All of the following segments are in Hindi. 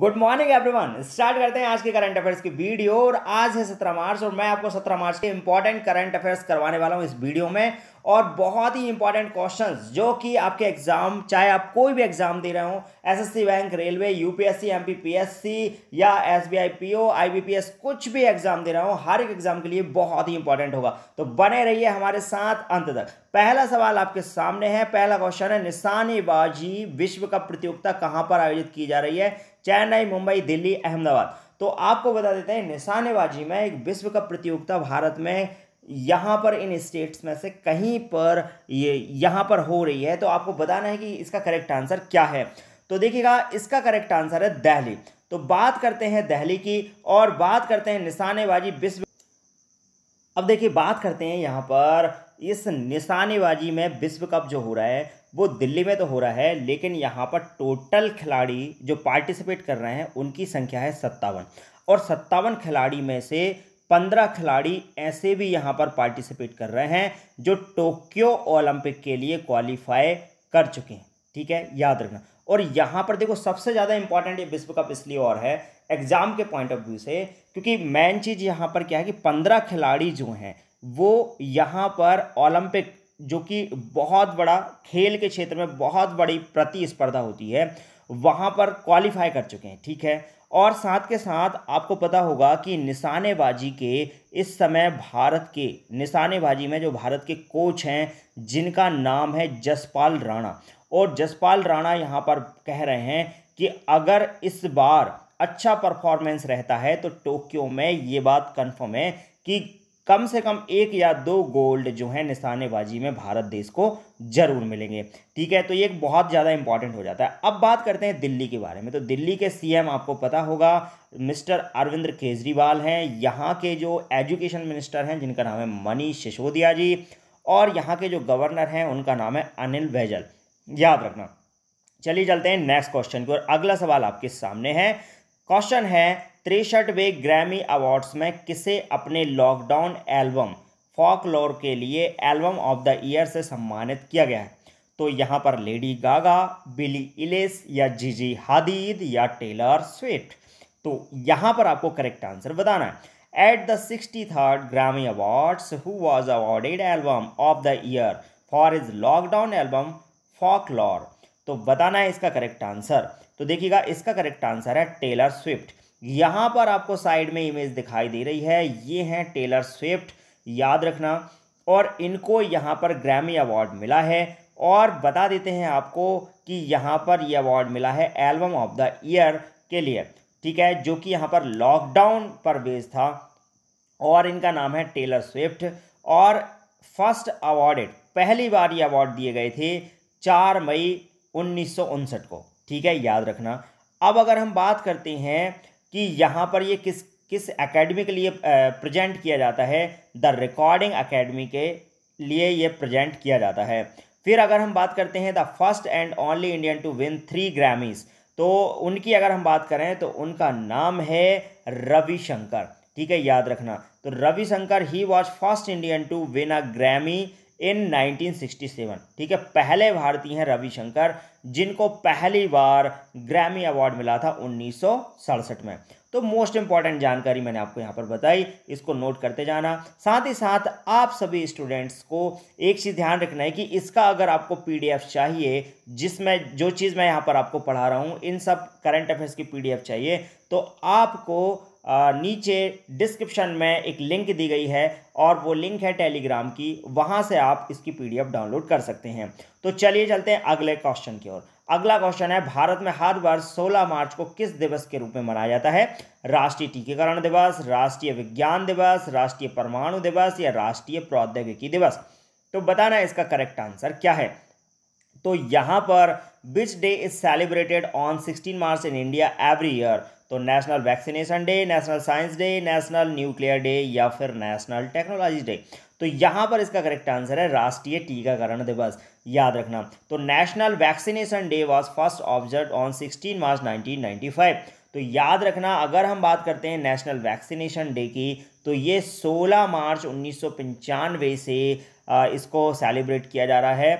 गुड मॉर्निंग एवरीवन स्टार्ट करते हैं आज के करंट अफेयर्स की वीडियो और आज है सत्रह मार्च और मैं आपको सत्रह मार्च के इंपॉर्टेंट करंट अफेयर्स करवाने वाला हूँ इस वीडियो में और बहुत ही इंपॉर्टेंट क्वेश्चंस जो कि आपके एग्जाम चाहे आप कोई भी एग्जाम दे रहे हो SSC bank railway UPSC MPPSC या एस बी कुछ भी एग्जाम दे रहे हो हर एक एग्जाम के लिए बहुत ही इंपॉर्टेंट होगा तो बने रहिए हमारे साथ अंत तक पहला सवाल आपके सामने है पहला क्वेश्चन है निशानीबाजी विश्व कप प्रतियोगिता कहाँ पर आयोजित की जा रही है चेन्नई मुंबई दिल्ली अहमदाबाद तो आपको बता देते हैं निशानेबाजी में एक विश्व कप प्रतियोगिता भारत में यहाँ पर इन स्टेट्स में से कहीं पर ये यहाँ पर हो रही है तो आपको बताना है कि इसका करेक्ट आंसर क्या है तो देखिएगा इसका करेक्ट आंसर है दहली तो बात करते हैं दहली की और बात करते हैं निशानेबाजी विश्व अब देखिए बात करते हैं यहाँ पर इस निशानेबाजी में विश्व कप जो हो रहा है वो दिल्ली में तो हो रहा है लेकिन यहाँ पर टोटल खिलाड़ी जो पार्टिसिपेट कर रहे हैं उनकी संख्या है सत्तावन और सत्तावन खिलाड़ी में से पंद्रह खिलाड़ी ऐसे भी यहाँ पर पार्टिसिपेट कर रहे हैं जो टोक्यो ओलंपिक के लिए क्वालिफाई कर चुके हैं ठीक है याद रखना और यहाँ पर देखो सबसे ज़्यादा इंपॉर्टेंट ये विश्व कप इसलिए और है एग्ज़ाम के पॉइंट ऑफ व्यू से क्योंकि मेन चीज़ यहाँ पर क्या है कि पंद्रह खिलाड़ी जो हैं वो यहाँ पर ओलंपिक जो कि बहुत बड़ा खेल के क्षेत्र में बहुत बड़ी प्रतिस्पर्धा होती है वहाँ पर क्वालिफाई कर चुके हैं ठीक है और साथ के साथ आपको पता होगा कि निशानेबाजी के इस समय भारत के निशानेबाजी में जो भारत के कोच हैं जिनका नाम है जसपाल राणा और जसपाल राणा यहाँ पर कह रहे हैं कि अगर इस बार अच्छा परफॉर्मेंस रहता है तो टोक्यो में ये बात कंफर्म है कि कम से कम एक या दो गोल्ड जो है निशानेबाजी में भारत देश को जरूर मिलेंगे ठीक है तो ये एक बहुत ज़्यादा इंपॉर्टेंट हो जाता है अब बात करते हैं दिल्ली के बारे में तो दिल्ली के सीएम आपको पता होगा मिस्टर अरविंद केजरीवाल हैं यहाँ के जो एजुकेशन मिनिस्टर हैं जिनका नाम है मनीष सिसोदिया जी और यहाँ के जो गवर्नर हैं उनका नाम है अनिल बैजल याद रखना चलिए चलते हैं नेक्स्ट क्वेश्चन की और अगला सवाल आपके सामने है क्वेश्चन है तिरसठवें ग्रैमी अवार्ड्स में किसे अपने लॉकडाउन एल्बम फॉकलोर के लिए एल्बम ऑफ द ईयर से सम्मानित किया गया है तो यहाँ पर लेडी गागा बिली इलेस या जीजी हादीद या टेलर स्विफ्ट तो यहाँ पर आपको करेक्ट आंसर बताना है at the sixty third Grammy awards who was awarded album of the year for is lockdown album folklore तो बताना है इसका करेक्ट आंसर तो देखिएगा इसका करेक्ट आंसर है टेलर स्विफ्ट यहाँ पर आपको साइड में इमेज दिखाई दे रही है ये हैं टेलर स्विफ्ट याद रखना और इनको यहाँ पर ग्रैमी अवार्ड मिला है और बता देते हैं आपको कि यहाँ पर ये यह अवार्ड मिला है एल्बम ऑफ द ईयर के लिए ठीक है जो कि यहाँ पर लॉकडाउन पर बेस था और इनका नाम है टेलर स्विफ्ट और फर्स्ट अवार्डेड पहली बार ये अवार्ड दिए गए थे चार मई उन्नीस को ठीक है याद रखना अब अगर हम बात करते हैं कि यहाँ पर ये किस किस एकेडमी के लिए प्रेजेंट किया जाता है द रिकॉर्डिंग एकेडमी के लिए ये प्रेजेंट किया जाता है फिर अगर हम बात करते हैं the first and only Indian to win three Grammys तो उनकी अगर हम बात करें तो उनका नाम है रविशंकर ठीक है याद रखना तो Ravishankar he was first Indian to win a Grammy इन 1967 ठीक है पहले भारतीय हैं रविशंकर जिनको पहली बार ग्रैमी अवार्ड मिला था उन्नीस में तो मोस्ट इंपॉर्टेंट जानकारी मैंने आपको यहाँ पर बताई इसको नोट करते जाना साथ ही साथ आप सभी स्टूडेंट्स को एक चीज़ ध्यान रखना है कि इसका अगर आपको पीडीएफ चाहिए जिसमें जो चीज़ मैं यहाँ पर आपको पढ़ा रहा हूँ इन सब करंट अफेयर्स की पीडीएफ चाहिए तो आपको नीचे डिस्क्रिप्शन में एक लिंक दी गई है और वो लिंक है टेलीग्राम की वहाँ से आप इसकी पीडीएफ डाउनलोड कर सकते हैं तो चलिए चलते हैं अगले क्वेश्चन की ओर अगला क्वेश्चन है भारत में हर वर्ष 16 मार्च को किस दिवस के रूप में मनाया जाता है राष्ट्रीय टीकाकरण दिवस राष्ट्रीय विज्ञान दिवस राष्ट्रीय परमाणु दिवस या राष्ट्रीय प्रौद्योगिकी दिवस तो बताना इसका करेक्ट आंसर क्या है तो यहाँ पर which day is celebrated on sixteen March in India every year तो national vaccination day national science day national nuclear day या फिर नेशनल टेक्नोलॉजी डे तो यहाँ पर इसका करेक्ट आंसर है राष्ट्रीय टीकाकरण दिवस याद रखना तो national vaccination day was first observe on sixteen March nineteen तो याद रखना अगर हम बात करते हैं नेशनल वैक्सीनेशन डे की तो ये 16 मार्च उन्नीस से इसको सेलिब्रेट किया जा रहा है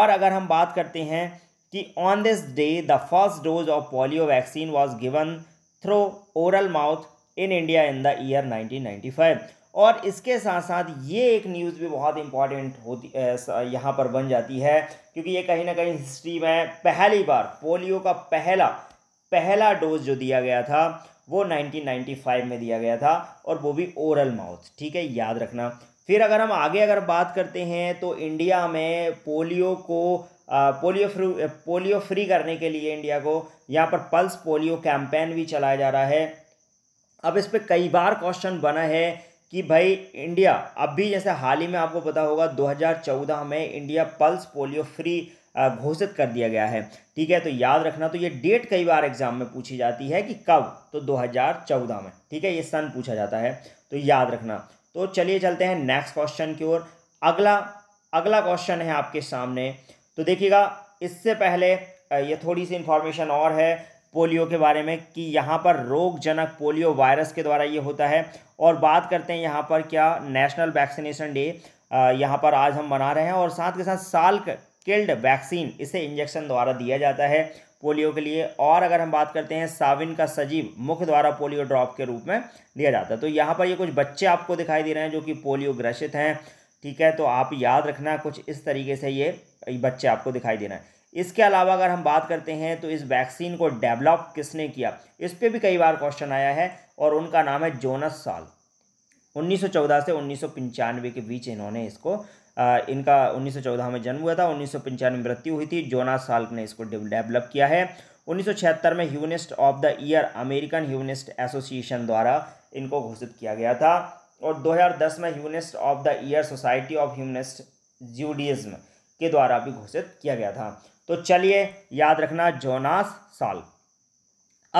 और अगर हम बात करते हैं कि on this day the first dose of polio vaccine was given through oral mouth in India in the year 1995 और इसके साथ साथ ये एक न्यूज़ भी बहुत इंपॉर्टेंट होती यहाँ पर बन जाती है क्योंकि ये कहीं ना कहीं हिस्ट्री में पहली बार पोलियो का पहला पहला डोज जो दिया गया था वो 1995 में दिया गया था और वो भी ओरल माउथ ठीक है याद रखना फिर अगर हम आगे अगर बात करते हैं तो इंडिया में पोलियो को पोलियो फ्रू पोलियो फ्री करने के लिए इंडिया को यहाँ पर पल्स पोलियो कैंपेन भी चलाया जा रहा है अब इस पर कई बार क्वेश्चन बना है कि भाई इंडिया अब भी जैसे हाल ही में आपको पता होगा 2014 में इंडिया पल्स पोलियो फ्री घोषित कर दिया गया है ठीक है तो याद रखना तो ये डेट कई बार एग्जाम में पूछी जाती है कि कब तो 2014 में ठीक है ये सन पूछा जाता है तो याद रखना तो चलिए चलते हैं नेक्स्ट क्वेश्चन की ओर अगला अगला क्वेश्चन है आपके सामने तो देखिएगा इससे पहले ये थोड़ी सी इन्फॉर्मेशन और है पोलियो के बारे में कि यहाँ पर रोगजनक पोलियो वायरस के द्वारा ये होता है और बात करते हैं यहाँ पर क्या नेशनल वैक्सीनेशन डे यहाँ पर आज हम मना रहे हैं और साथ के साथ साल किल्ड वैक्सीन इसे इंजेक्शन द्वारा दिया जाता है पोलियो के लिए और अगर हम बात करते हैं साविन का सजीव मुख द्वारा पोलियो ड्रॉप के रूप में दिया जाता है तो यहाँ पर ये कुछ बच्चे आपको दिखाई दे रहे हैं जो कि पोलियो ग्रसित हैं ठीक है तो आप याद रखना कुछ इस तरीके से ये बच्चे आपको दिखाई देना है इसके अलावा अगर हम बात करते हैं तो इस वैक्सीन को डेवलप किसने किया इस पर भी कई बार क्वेश्चन आया है और उनका नाम है जोनस साल 1914 से उन्नीस के बीच इन्होंने इसको आ, इनका 1914 में जन्म हुआ था उन्नीस में मृत्यु हुई थी जोनास साल्क ने इसको डेवलप किया है उन्नीस में humanist of the year American humanist association द्वारा इनको घोषित किया गया था और 2010 में humanist of the year society of humanist Judaism के द्वारा भी घोषित किया गया था तो चलिए याद रखना जोनास साल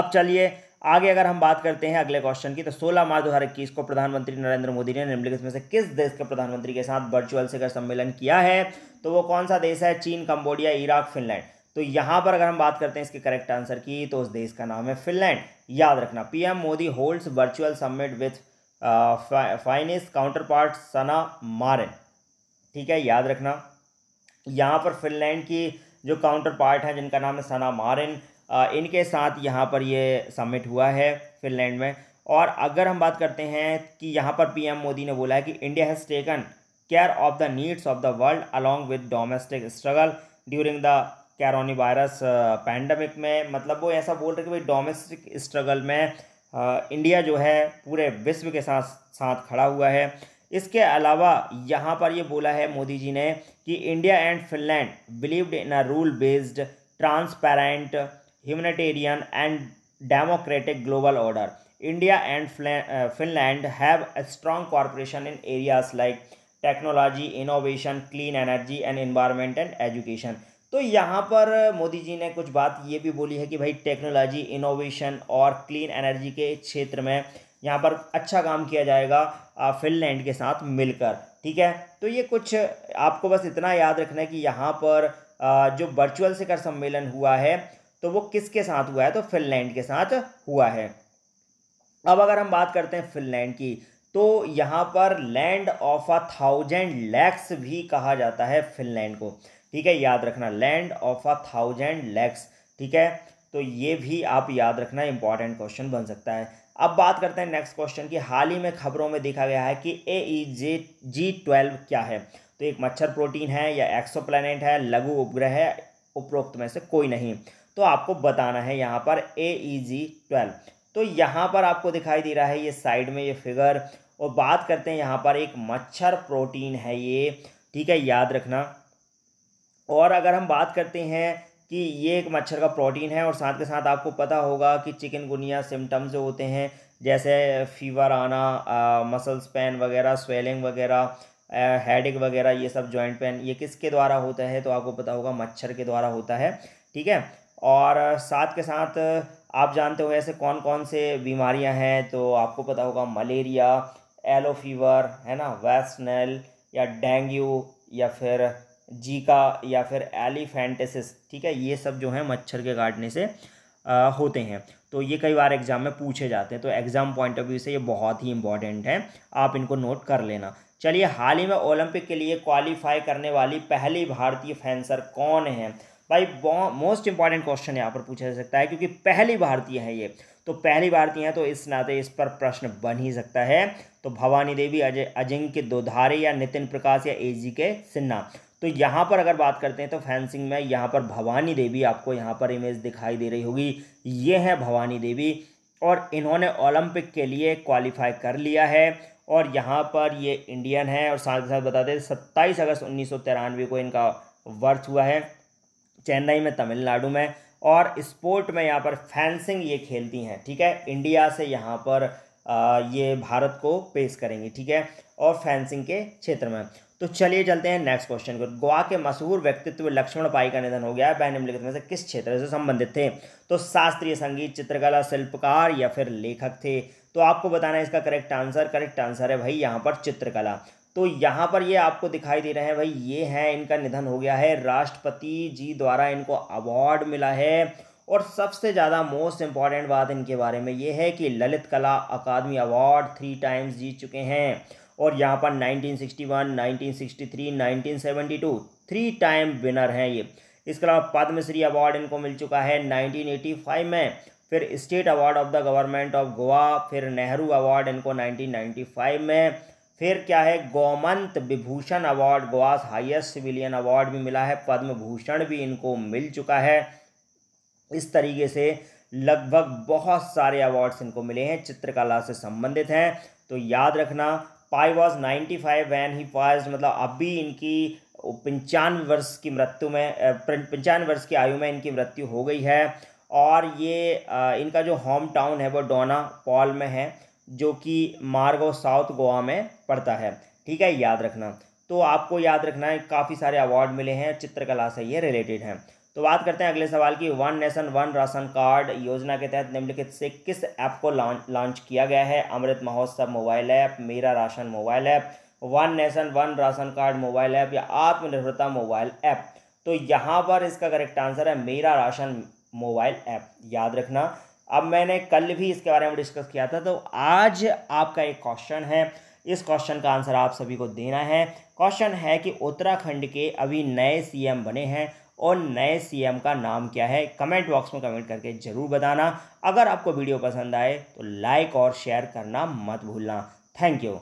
अब चलिए आगे अगर हम बात करते हैं अगले क्वेश्चन की तो 16 मार्च इक्कीस को प्रधानमंत्री नरेंद्र मोदी ने निम्नलिखित में से किस देश के प्रधानमंत्री के साथ वर्चुअल शिखर सम्मेलन किया है तो वो कौन सा देश है चीन कंबोडिया इराक फिनलैंड तो यहाँ पर अगर हम बात करते हैं इसके करेक्ट आंसर की तो उस देश का नाम है फिनलैंड याद रखना PM Modi holds virtual summit with finance counterpart Sanna Marin ठीक है याद रखना यहाँ पर फिनलैंड की जो काउंटर पार्ट है जिनका नाम है सना मारिन इनके साथ यहाँ पर ये समिट हुआ है फिनलैंड में और अगर हम बात करते हैं कि यहाँ पर पीएम मोदी ने बोला है कि India has taken care of the needs of the world along with domestic struggle during the corona virus pandemic में मतलब वो ऐसा बोल रहे कि भाई डोमेस्टिक स्ट्रगल में इंडिया जो है पूरे विश्व के साथ साथ खड़ा हुआ है इसके अलावा यहाँ पर ये बोला है मोदी जी ने कि India and Finland believed in a rule based transparent humanitarian and democratic global order India and Finland have a strong corporation in areas like technology innovation clean energy and environment and education तो यहाँ पर मोदी जी ने कुछ बात ये भी बोली है कि भाई टेक्नोलॉजी इनोवेशन और क्लीन एनर्जी के क्षेत्र में यहाँ पर अच्छा काम किया जाएगा फिनलैंड के साथ मिलकर ठीक है तो ये कुछ आपको बस इतना याद रखना है कि यहाँ पर जो वर्चुअल शिखर सम्मेलन हुआ है तो वो किसके साथ हुआ है तो फिनलैंड के साथ हुआ है अब अगर हम बात करते हैं फिनलैंड की तो यहाँ पर land of a thousand lakes भी कहा जाता है फिनलैंड को ठीक है याद रखना land of a thousand lakes ठीक है तो ये भी आप याद रखना इंपॉर्टेंट क्वेश्चन बन सकता है अब बात करते हैं नेक्स्ट क्वेश्चन की हाल ही में खबरों में देखा गया है कि ए ई जे जी ट्वेल्व क्या है तो एक मच्छर प्रोटीन है या एक्सोप्लैनेट है लघु उपग्रह है उपरोक्त में से कोई नहीं तो आपको बताना है यहाँ पर ए ई जी ट्वेल्व तो यहाँ पर आपको दिखाई दे रहा है ये साइड में ये फिगर और बात करते हैं यहाँ पर एक मच्छर प्रोटीन है ये ठीक है याद रखना और अगर हम बात करते हैं कि ये एक मच्छर का प्रोटीन है और साथ के साथ आपको पता होगा कि चिकनगुनिया सिम्टम्स जो होते हैं जैसे फीवर आना मसल्स पेन वगैरह स्वेलिंग वगैरह हेड एक वगैरह ये सब जॉइंट पेन ये किसके द्वारा होता है तो आपको पता होगा मच्छर के द्वारा होता है ठीक है और साथ के साथ आप जानते हो ऐसे कौन कौन से बीमारियां हैं तो आपको पता होगा मलेरिया एलो फीवर है ना वेस्टनल या डेंगू या फिर जीका या फिर एलिफेंटेसिस ठीक है ये सब जो है मच्छर के काटने से आ, होते हैं तो ये कई बार एग्जाम में पूछे जाते हैं तो एग्ज़ाम पॉइंट ऑफ व्यू से ये बहुत ही इंपॉर्टेंट है आप इनको नोट कर लेना चलिए हाल ही में ओलंपिक के लिए क्वालिफाई करने वाली पहली भारतीय फेंसर कौन है भाई मोस्ट इंपॉर्टेंट क्वेश्चन यहाँ पर पूछा जा सकता है क्योंकि पहली भारतीय है ये तो पहली भारतीय हैं तो इस नाते तो इस पर प्रश्न बन ही सकता है तो भवानी देवी अजय अजिंक्य दोधारे या नितिन प्रकाश या ए के सिन्हा तो यहाँ पर अगर बात करते हैं तो फैंसिंग में यहाँ पर भवानी देवी आपको यहाँ पर इमेज दिखाई दे रही होगी ये है भवानी देवी और इन्होंने ओलंपिक के लिए क्वालिफाई कर लिया है और यहाँ पर ये इंडियन है और साथ ही साथ बताते हैं सत्ताईस अगस्त उन्नीस को इनका वर्थ हुआ है चेन्नई में तमिलनाडु में और स्पोर्ट में यहाँ पर फैंसिंग ये खेलती हैं ठीक है इंडिया से यहाँ पर आ, ये भारत को पेश करेंगी ठीक है और फैंसिंग के क्षेत्र में तो चलिए चलते हैं नेक्स्ट क्वेश्चन को गोवा के मशहूर व्यक्तित्व लक्ष्मण पाई का निधन हो गया है निम्नलिखित में से किस क्षेत्र से संबंधित थे तो शास्त्रीय संगीत चित्रकला शिल्पकार या फिर लेखक थे तो आपको बताना है इसका करेक्ट आंसर करेक्ट आंसर है भाई यहाँ पर चित्रकला तो यहाँ पर ये आपको दिखाई दे रहे हैं भाई ये हैं इनका निधन हो गया है राष्ट्रपति जी द्वारा इनको अवार्ड मिला है और सबसे ज़्यादा मोस्ट इम्पॉर्टेंट बात इनके बारे में ये है कि Lalit Kala Akademi award three times जीत चुके हैं और यहाँ पर 1961, 1963, 1972 थ्री टाइम विनर हैं ये इसके अलावा पद्मश्री अवार्ड इनको मिल चुका है 1985 में फिर state award of the government of Goa फिर नेहरू अवार्ड इनको 1995 में फिर क्या है Gomant Vibhushan award Goa's highest civilian award भी मिला है पद्म भूषण भी इनको मिल चुका है इस तरीके से लगभग बहुत सारे अवार्ड्स इनको मिले हैं चित्रकला से संबंधित हैं तो याद रखना Pai was ninety five when he pass मतलब अभी इनकी पंचानवे वर्ष की मृत्यु में पंचानवे वर्ष की आयु में इनकी मृत्यु हो गई है और ये इनका जो होम टाउन है वो डोना पॉल में है जो कि मार्गो साउथ गोवा में पड़ता है ठीक है याद रखना तो आपको याद रखना है काफ़ी सारे अवार्ड मिले हैं चित्रकला से ये रिलेटेड हैं तो बात करते हैं अगले सवाल की one nation one ration card योजना के तहत निम्नलिखित से किस ऐप को लॉन्च किया गया है अमृत महोत्सव मोबाइल ऐप मेरा ration mobile app one nation one ration card mobile app या आत्मनिर्भरता मोबाइल ऐप तो यहाँ पर इसका करेक्ट आंसर है मेरा राशन मोबाइल ऐप याद रखना अब मैंने कल भी इसके बारे में डिस्कस किया था तो आज आपका एक क्वेश्चन है इस क्वेश्चन का आंसर आप सभी को देना है क्वेश्चन है कि उत्तराखंड के अभी नए सीएम बने हैं और नए सीएम का नाम क्या है कमेंट बॉक्स में कमेंट करके ज़रूर बताना अगर आपको वीडियो पसंद आए तो लाइक और शेयर करना मत भूलना थैंक यू